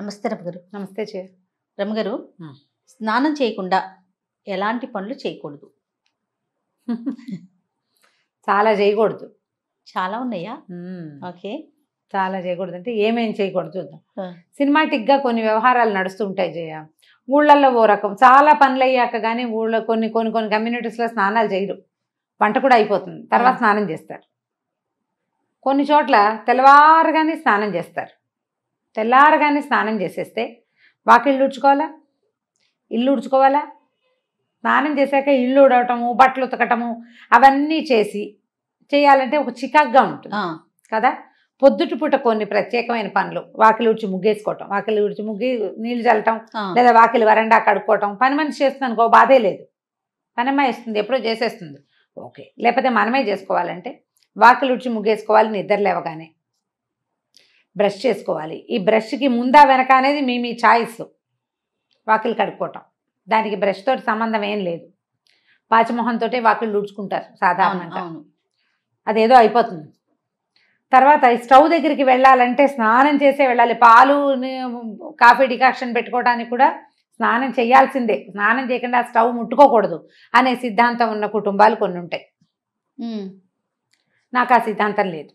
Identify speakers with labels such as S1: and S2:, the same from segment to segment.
S1: నమస్తే రమగారు నమస్తే చే రమగారు స్నానం చేయకుండా ఎలాంటి పనులు చేయకూడదు చాలా చేయకూడదు చాలా ఉన్నాయా ఓకే చాలా చేయకూడదు అంటే ఏమేమి చేయకూడదు చూద్దాం సినిమాటిక్గా కొన్ని వ్యవహారాలు నడుస్తుంటాయి జయ ఊళ్ళల్లో ఓ రకం చాలా పనులు అయ్యాక కానీ ఊళ్ళో కొన్ని కొన్ని కొన్ని కమ్యూనిటీస్లో స్నానాలు చేయరు వంట కూడా అయిపోతుంది తర్వాత స్నానం చేస్తారు కొన్ని చోట్ల తెల్లవారుగానే స్నానం చేస్తారు తెల్లారగానే స్నానం చేసేస్తే వాకిళ్ళు ఊడ్చుకోవాలా ఇల్లు ఊడ్చుకోవాలా స్నానం చేశాక ఇల్లు ఉడవటము బట్టలు ఉతకటము అవన్నీ చేసి చేయాలంటే ఒక చికాగ్గా ఉంటుంది కదా పొద్దుటి పూట కొన్ని ప్రత్యేకమైన పనులు వాకిలి ఉడిచి ముగ్గేసుకోవటం వాకిలి ఉడిచి ముగ్గి నీళ్లు చల్లటం లేదా వాకిలి వరండా కడుక్కోవటం పని మనిషి చేస్తుంది అనుకో బాధే లేదు పనమ్మా ఇస్తుంది ఎప్పుడో చేసేస్తుంది ఓకే లేకపోతే మనమే చేసుకోవాలంటే వాకిలి ఉడిచి ముగ్గేసుకోవాలి నిద్ర లేవగానే బ్రష్ చేసుకోవాలి ఈ బ్రష్కి ముందా వెనక అనేది మీ మీ ఛాయిస్ వాకిలు కడుక్కోవటం దానికి బ్రష్తో సంబంధం ఏం లేదు పాచిమొహంతో వాకిలు ఊడ్చుకుంటారు సాధారణంగా అదేదో అయిపోతుంది తర్వాత స్టవ్ దగ్గరికి వెళ్ళాలంటే స్నానం చేసే వెళ్ళాలి పాలు కాఫీ డికాక్షన్ పెట్టుకోవడానికి కూడా స్నానం చేయాల్సిందే స్నానం చేయకుండా స్టవ్ ముట్టుకోకూడదు అనే సిద్ధాంతం ఉన్న కుటుంబాలు కొన్ని ఉంటాయి నాకు ఆ సిద్ధాంతం లేదు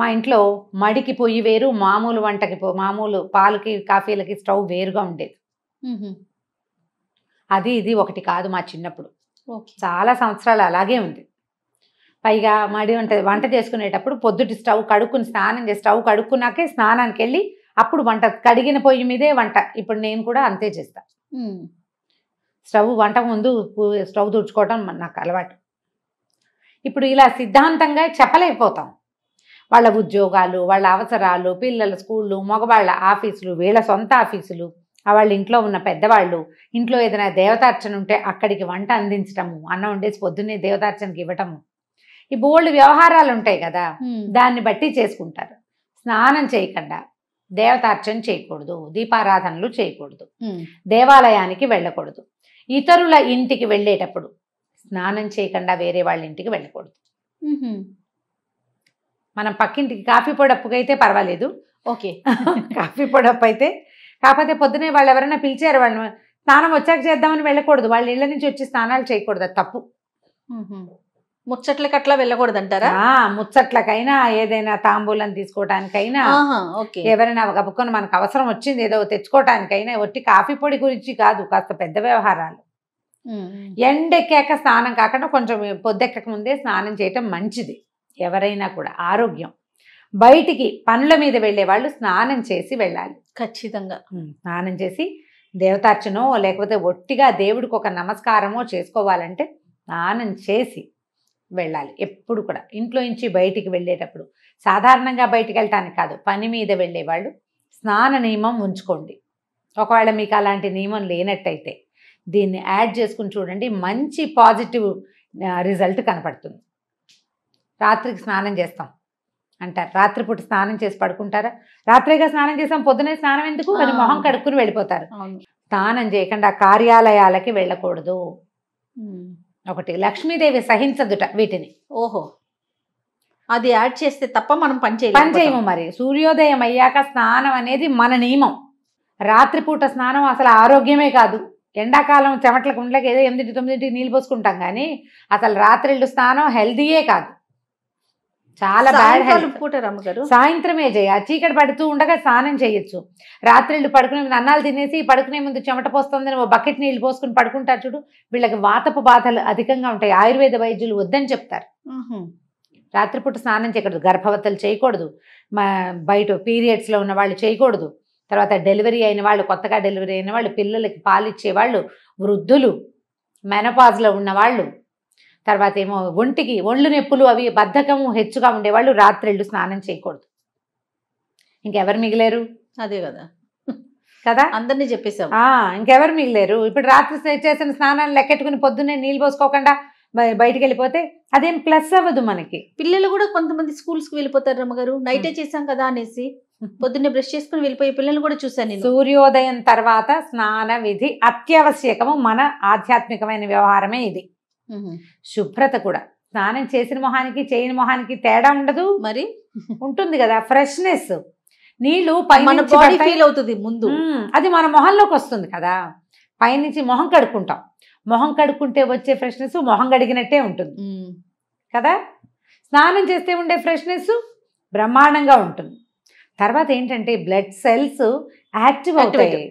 S1: మా ఇంట్లో మడికి పొయ్యి వేరు మామూలు వంటకి మామూలు పాలకి కాఫీలకి స్టవ్ వేరుగా ఉండేది అది ఇది ఒకటి కాదు మా చిన్నప్పుడు చాలా సంవత్సరాలు అలాగే ఉంది పైగా మడి వంట వంట చేసుకునేటప్పుడు పొద్దుటి స్టవ్ కడుక్కుని స్నానం చేసి స్టవ్ కడుక్కున్నాకే స్నానానికి వెళ్ళి అప్పుడు వంట కడిగిన పొయ్యి మీదే వంట ఇప్పుడు నేను కూడా అంతే చేస్తా స్టవ్ వంట ముందు స్టవ్ తుడుచుకోవడం నాకు అలవాటు ఇప్పుడు ఇలా సిద్ధాంతంగా చెప్పలేకపోతాం వాళ్ళ ఉద్యోగాలు వాళ్ళ అవసరాలు పిల్లల స్కూళ్ళు మగవాళ్ళ ఆఫీసులు వీళ్ళ సొంత ఆఫీసులు వాళ్ళ ఇంట్లో ఉన్న పెద్దవాళ్ళు ఇంట్లో ఏదైనా దేవతార్చన ఉంటే అక్కడికి వంట అందించటము అన్నం ఉండేసి పొద్దున్నే దేవతార్చనకి ఇవ్వటము ఈ బోల్డ్ వ్యవహారాలు ఉంటాయి కదా దాన్ని బట్టి చేసుకుంటారు స్నానం చేయకుండా దేవతార్చన చేయకూడదు దీపారాధనలు చేయకూడదు దేవాలయానికి వెళ్ళకూడదు ఇతరుల ఇంటికి వెళ్ళేటప్పుడు స్నానం చేయకుండా వేరే వాళ్ళ ఇంటికి వెళ్ళకూడదు మనం పక్కింటికి కాఫీ పొడప్పుకి అయితే పర్వాలేదు ఓకే కాఫీ పొడప్పు అయితే కాకపోతే పొద్దునే వాళ్ళు ఎవరైనా పిలిచారు వాళ్ళు స్నానం వచ్చాక చేద్దామని వెళ్ళకూడదు వాళ్ళ ఇళ్ళ నుంచి వచ్చి స్నానాలు చేయకూడదు తప్పు ముచ్చట్లకి అట్లా వెళ్ళకూడదు అంటారా ముచ్చట్లకైనా ఏదైనా తాంబూలం తీసుకోవటానికైనా ఎవరైనా గబుకొని మనకు అవసరం వచ్చింది ఏదో తెచ్చుకోవటానికైనా ఒట్టి కాఫీ పొడి గురించి కాదు కాస్త పెద్ద వ్యవహారాలు ఎండెక్కాక స్నానం కాకుండా కొంచెం పొద్దెక్కక ముందే స్నానం చేయటం మంచిది ఎవరైనా కూడా ఆరోగ్యం బయటికి పనుల మీద వెళ్ళే వాళ్ళు స్నానం చేసి వెళ్ళాలి ఖచ్చితంగా స్నానం చేసి దేవతార్చనో లేకపోతే ఒట్టిగా దేవుడికి ఒక నమస్కారమో చేసుకోవాలంటే స్నానం చేసి వెళ్ళాలి ఎప్పుడు కూడా ఇంట్లో నుంచి బయటికి వెళ్ళేటప్పుడు సాధారణంగా బయటికి వెళ్ళటానికి కాదు పని మీద వెళ్ళేవాళ్ళు స్నాన నియమం ఉంచుకోండి ఒకవేళ మీకు అలాంటి నియమం లేనట్టయితే దీన్ని యాడ్ చేసుకుని చూడండి మంచి పాజిటివ్ రిజల్ట్ కనపడుతుంది రాత్రికి స్నానం చేస్తాం అంటారు రాత్రిపూట స్నానం చేసి పడుకుంటారా రాత్రిగా స్నానం చేస్తాం పొద్దునే స్నానం ఎందుకు అది మొహం కడుక్కుని వెళ్ళిపోతారు స్నానం చేయకుండా కార్యాలయాలకి వెళ్ళకూడదు ఒకటి లక్ష్మీదేవి సహించదుట వీటిని ఓహో అది యాడ్ చేస్తే తప్ప మనం పనిచేయము పనిచేయము మరి సూర్యోదయం అయ్యాక స్నానం అనేది మన నియమం రాత్రిపూట స్నానం అసలు ఆరోగ్యమే కాదు ఎండాకాలం చెమట్ల గుండ్లకి ఏదో ఎనిమిది తొమ్మిదింటికి నీళ్ళు పోసుకుంటాం కానీ అసలు రాత్రిళ్ళు స్నానం హెల్దీయే కాదు చాలా బ్యాడ్ పూట రమ్మగారు సాయంత్రమే చేయ చీకటి పడుతూ ఉండగా స్నానం చేయొచ్చు రాత్రిళ్ళు పడుకునే ముందు అన్నాలు తినేసి పడుకునే ముందు చెమట పోస్తుందని ఓ బకెట్ నీళ్ళు పోసుకుని పడుకుంటారు చూడు వీళ్ళకి వాతపు బాధలు అధికంగా ఉంటాయి ఆయుర్వేద వైద్యులు వద్దని చెప్తారు రాత్రిపూట స్నానం చేయకూడదు గర్భవతలు చేయకూడదు మా బయట పీరియడ్స్లో ఉన్న వాళ్ళు చేయకూడదు తర్వాత డెలివరీ అయిన వాళ్ళు కొత్తగా డెలివరీ అయిన వాళ్ళు పిల్లలకి పాలిచ్చే వాళ్ళు వృద్ధులు మెనపాజ్లో ఉన్నవాళ్ళు తర్వాత ఏమో ఒంటికి ఒళ్ళు నొప్పులు అవి బద్ధకం హెచ్చుగా ఉండేవాళ్ళు రాత్రిళ్ళు స్నానం చేయకూడదు ఇంకెవరు మిగిలేరు అదే కదా కదా అందరినీ చెప్పేసాం ఇంకెవరు మిగిలేరు ఇప్పుడు రాత్రి చేసిన స్నానాలు లెక్కెట్టుకుని పొద్దున్నే నీళ్ళు పోసుకోకుండా బయటికి వెళ్ళిపోతే అదేం ప్లస్ అవ్వదు మనకి పిల్లలు కూడా కొంతమంది స్కూల్స్కి వెళ్ళిపోతారు అమ్మగారు నైటే చేసాం కదా అనేసి పొద్దున్నే బ్రష్ చేసుకుని వెళ్ళిపోయే పిల్లలు కూడా చూశాను సూర్యోదయం తర్వాత స్నాన విధి అత్యావశ్యకము మన ఆధ్యాత్మికమైన వ్యవహారమే ఇది శుభ్రత కూడా స్నానం చేసిన మొహానికి చేయని మొహానికి తేడా ఉండదు మరి ఉంటుంది కదా ఫ్రెష్నెస్ నీళ్లు పైన ఫీల్ అవుతుంది ముందు అది మన మొహంలోకి వస్తుంది కదా పైనుంచి మొహం కడుక్కుంటాం మొహం కడుక్కుంటే వచ్చే ఫ్రెష్నెస్ మొహం కడిగినట్టే ఉంటుంది కదా స్నానం చేస్తే ఉండే ఫ్రెష్నెస్ బ్రహ్మాండంగా ఉంటుంది తర్వాత ఏంటంటే బ్లడ్ సెల్స్ యాక్టివ్ అవుతాయి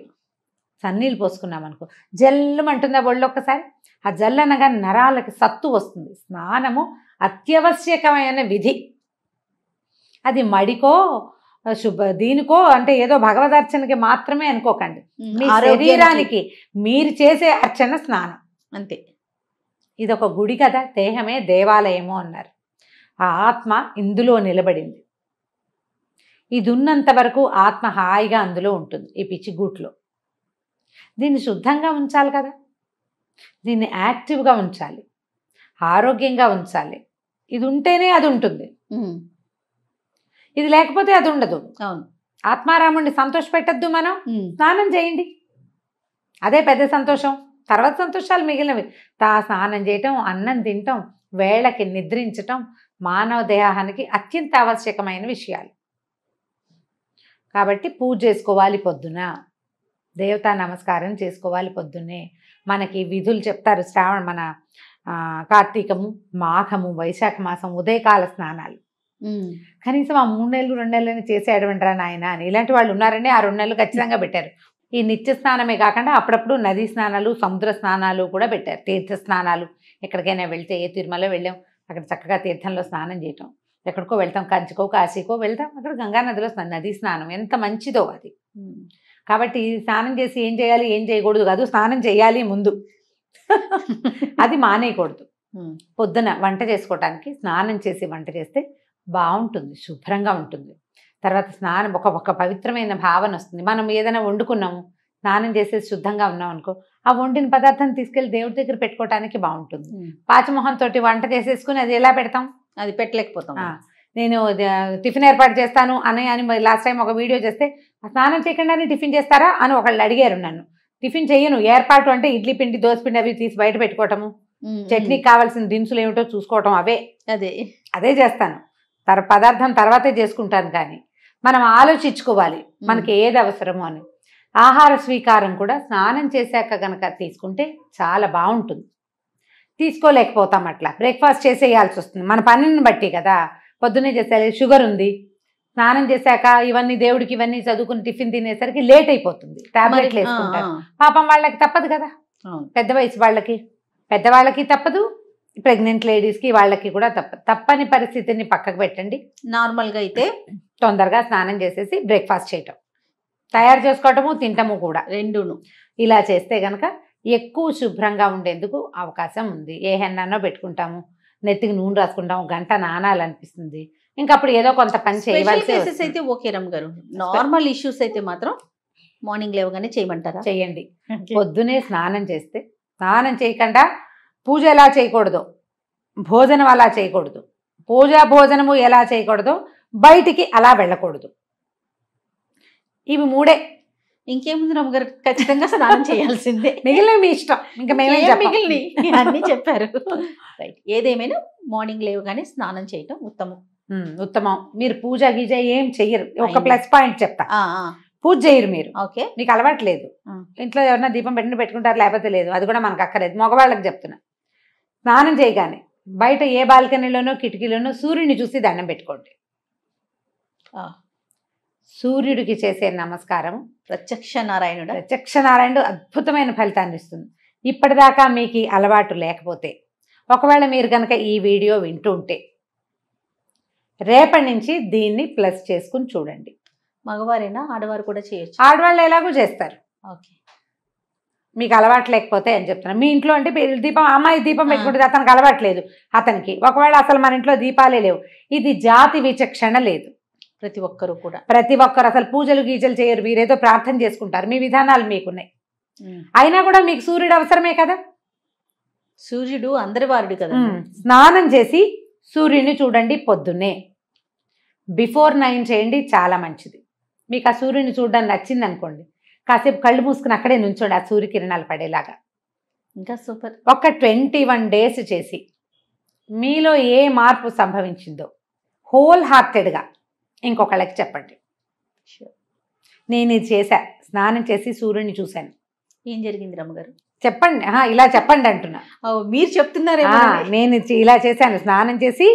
S1: సన్నీళ్ళు పోసుకున్నాం అనుకో జల్లుమంటుంది ఆ బొళ్ళు ఒక్కసారి ఆ జల్లనగా నరాలకి సత్తు వస్తుంది స్నానము అత్యవశ్యకమైన విధి అది మడికో శుభ దీనికో అంటే ఏదో భగవదర్చనకి మాత్రమే అనుకోకండి మీ శరీరానికి మీరు చేసే అర్చన స్నానం అంతే ఇది ఒక గుడి కదా దేహమే దేవాలయము అన్నారు ఆ ఆత్మ ఇందులో నిలబడింది ఇది ఉన్నంత వరకు ఆత్మ హాయిగా అందులో ఉంటుంది ఈ పిచ్చి గూట్లో దీన్ని శుద్ధంగా ఉంచాలి కదా దీన్ని యాక్టివ్గా ఉంచాలి ఆరోగ్యంగా ఉంచాలి ఇది ఉంటేనే అది ఉంటుంది ఇది లేకపోతే అది ఉండదు అవును ఆత్మారాముడిని సంతోష పెట్టద్దు మనం స్నానం చేయండి అదే పెద్ద సంతోషం తర్వాత సంతోషాలు మిగిలినవి తా స్నానం చేయటం అన్నం తినటం వేళకి నిద్రించటం మానవ దేహానికి అత్యంత ఆవశ్యకమైన విషయాలు కాబట్టి పూజ చేసుకోవాలి పొద్దున దేవతా నమస్కారం చేసుకోవాలి పొద్దున్నే మనకి విధులు చెప్తారు శ్రావణ మన కార్తీకము మాఘము వైశాఖ మాసం ఉదయకాల స్నానాలు కనీసం ఆ మూడు నెలలు రెండు నెలలు చేసేయడమంటారా నాయన అని ఇలాంటి వాళ్ళు ఉన్నారని ఆ రెండు నెలలు ఖచ్చితంగా పెట్టారు ఈ నిత్య స్నానమే కాకుండా అప్పుడప్పుడు నదీ స్నానాలు సముద్ర స్నానాలు కూడా పెట్టారు తీర్థ స్నానాలు ఎక్కడికైనా వెళ్తే ఏ తిరుమలలో వెళ్ళాం అక్కడ చక్కగా తీర్థంలో స్నానం చేయటం ఎక్కడికో వెళ్తాం కంచికో కాశీకో వెళ్తాం అక్కడ గంగానదిలో స్నానం నదీ స్నానం ఎంత మంచిదో అది కాబట్టి స్నానం చేసి ఏం చేయాలి ఏం చేయకూడదు కాదు స్నానం చేయాలి ముందు అది మానేయకూడదు పొద్దున వంట చేసుకోవటానికి స్నానం చేసి వంట చేస్తే బాగుంటుంది శుభ్రంగా ఉంటుంది తర్వాత స్నానం ఒక ఒక పవిత్రమైన భావన వస్తుంది మనం ఏదైనా వండుకున్నాము స్నానం చేసేసి శుద్ధంగా ఉన్నాం అనుకో ఆ వండిన పదార్థం తీసుకెళ్లి దేవుడి దగ్గర పెట్టుకోవటానికి బాగుంటుంది పాచమోహన్ తోటి వంట చేసేసుకుని అది ఎలా పెడతాం అది పెట్టలేకపోతాం నేను టిఫిన్ ఏర్పాటు చేస్తాను అని అని లాస్ట్ టైం ఒక వీడియో చేస్తే స్నానం చేయకుండానే టిఫిన్ చేస్తారా అని ఒకళ్ళు అడిగారు నన్ను టిఫిన్ చేయను ఏర్పాటు అంటే ఇడ్లీ పిండి పిండి అవి తీసి బయట పెట్టుకోవటము చట్నీ కావాల్సిన దినుసులు ఏమిటో చూసుకోవటం అవే అదే అదే చేస్తాను తర పదార్థం తర్వాతే చేసుకుంటాను కానీ మనం ఆలోచించుకోవాలి మనకి ఏది అవసరమో అని ఆహార స్వీకారం కూడా స్నానం చేశాక గనక తీసుకుంటే చాలా బాగుంటుంది తీసుకోలేకపోతాం అట్లా బ్రేక్ఫాస్ట్ చేసేయాల్సి వస్తుంది మన పనిని బట్టి కదా పొద్దున్నే చేసే షుగర్ ఉంది స్నానం చేశాక ఇవన్నీ దేవుడికి ఇవన్నీ చదువుకుని టిఫిన్ తినేసరికి లేట్ అయిపోతుంది టాబ్లెట్లు వేసుకుంటారు పాపం వాళ్ళకి తప్పదు కదా పెద్ద వయసు వాళ్ళకి పెద్దవాళ్ళకి తప్పదు ప్రెగ్నెంట్ లేడీస్కి వాళ్ళకి కూడా తప్ప తప్పని పరిస్థితిని పక్కకు పెట్టండి నార్మల్గా అయితే తొందరగా స్నానం చేసేసి బ్రేక్ఫాస్ట్ చేయటం తయారు చేసుకోవటము తింటము కూడా రెండును ఇలా చేస్తే గనక ఎక్కువ శుభ్రంగా ఉండేందుకు అవకాశం ఉంది ఏ హెన్నానో పెట్టుకుంటాము నెత్తికి నూనె రాసుకుంటాము గంట నానాలనిపిస్తుంది ఇంకా అప్పుడు ఏదో కొంత పని చేయవలసి అయితే ఓకే రమ్ గారు నార్మల్ ఇష్యూస్ అయితే మాత్రం మార్నింగ్ లేవగానే చేయమంటారా చేయండి పొద్దునే స్నానం చేస్తే స్నానం చేయకుండా పూజ ఎలా చేయకూడదు భోజనం అలా చేయకూడదు పూజ భోజనము ఎలా చేయకూడదు బయటికి అలా వెళ్ళకూడదు ఇవి మూడే ఇంకేముంది రమ్మ గారు ఖచ్చితంగా స్నానం చేయాల్సిందే మిగిలిన మీ ఇష్టం ఇంకా మేమే మిగిలిన అన్నీ చెప్పారు రైట్ ఏదేమైనా మార్నింగ్ లేవగానే స్నానం చేయటం ఉత్తమం ఉత్తమం మీరు పూజ గీజ ఏం చెయ్యరు ఒక ప్లస్ పాయింట్ చెప్తా పూజ చేయరు మీరు ఓకే మీకు అలవాటు లేదు ఇంట్లో ఎవరన్నా దీపం పెట్టిన పెట్టుకుంటారు లేకపోతే లేదు అది కూడా మనకు అక్కర్లేదు మగవాళ్ళకి చెప్తున్నా స్నానం చేయగానే బయట ఏ బాల్కనీలోనో కిటికీలోనో సూర్యుడిని చూసి దండం పెట్టుకోండి సూర్యుడికి చేసే నమస్కారం ప్రత్యక్ష నారాయణుడు ప్రత్యక్ష నారాయణుడు అద్భుతమైన ఫలితాన్ని ఇస్తుంది ఇప్పటిదాకా మీకు అలవాటు లేకపోతే ఒకవేళ మీరు కనుక ఈ వీడియో వింటూ ఉంటే రేపటి నుంచి దీన్ని ప్లస్ చేసుకుని చూడండి మగవారైనా ఆడవారు కూడా చేయొచ్చు ఆడవాళ్ళు ఎలాగో చేస్తారు ఓకే మీకు అలవాటు లేకపోతే అని చెప్తున్నాను మీ ఇంట్లో అంటే దీపం అమ్మాయి దీపం పెట్టుకుంటుంది అతనికి అలవాట్లేదు అతనికి ఒకవేళ అసలు మన ఇంట్లో దీపాలే లేవు ఇది జాతి విచక్షణ లేదు ప్రతి ఒక్కరు కూడా ప్రతి ఒక్కరు అసలు పూజలు గీజలు చేయరు మీరేదో ప్రార్థన చేసుకుంటారు మీ విధానాలు మీకున్నాయి అయినా కూడా మీకు సూర్యుడు అవసరమే కదా సూర్యుడు అందరి వారుడు కదా స్నానం చేసి సూర్యుని చూడండి పొద్దున్నే బిఫోర్ నైన్ చేయండి చాలా మంచిది మీకు ఆ సూర్యుని చూడడం నచ్చింది అనుకోండి కాసేపు కళ్ళు మూసుకుని అక్కడే నుంచోండి ఆ సూర్యకిరణాలు పడేలాగా ఇంకా సూపర్ ఒక ట్వంటీ వన్ డేస్ చేసి మీలో ఏ మార్పు సంభవించిందో హోల్ హార్టెడ్గా ఇంకొకళ్ళకి చెప్పండి నేను ఇది చేశా స్నానం చేసి సూర్యుని చూశాను ఏం జరిగింది రమ్మగారు చెప్పండి ఇలా చెప్పండి అంటున్నా మీరు చెప్తున్నారే నేను ఇలా చేశాను స్నానం చేసి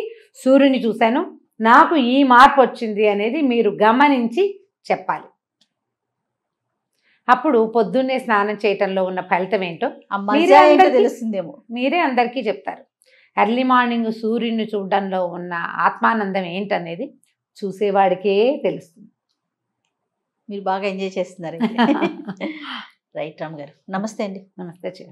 S1: సూర్యుని చూశాను నాకు ఈ మార్పు వచ్చింది అనేది మీరు గమనించి చెప్పాలి అప్పుడు పొద్దున్నే స్నానం చేయటంలో ఉన్న ఫలితం ఏంటో తెలుస్తుందేమో మీరే అందరికీ చెప్తారు ఎర్లీ మార్నింగ్ సూర్యుని చూడడంలో ఉన్న ఆత్మానందం ఏంటనేది చూసేవాడికే తెలుస్తుంది మీరు బాగా ఎంజాయ్ చేస్తున్నారు రైట్ రామ్ గారు నమస్తే అండి నమస్తే చే